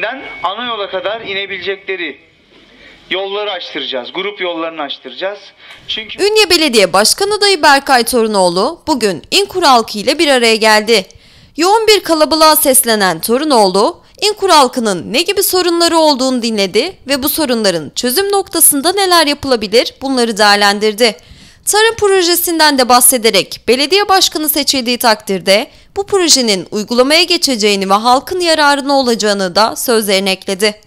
Caddesi'nden ana yola kadar inebilecekleri yolları açtıracağız. Grup yollarını açtıracağız. Çünkü Ünye Belediye Başkan Adayı Berkay Torunoğlu bugün İnkur halkı ile bir araya geldi. Yoğun bir kalabalığa seslenen Torunoğlu, İnkur halkının ne gibi sorunları olduğunu dinledi ve bu sorunların çözüm noktasında neler yapılabilir bunları değerlendirdi. Tarım projesinden de bahsederek belediye başkanı seçildiği takdirde bu projenin uygulamaya geçeceğini ve halkın yararına olacağını da sözlerine ekledi.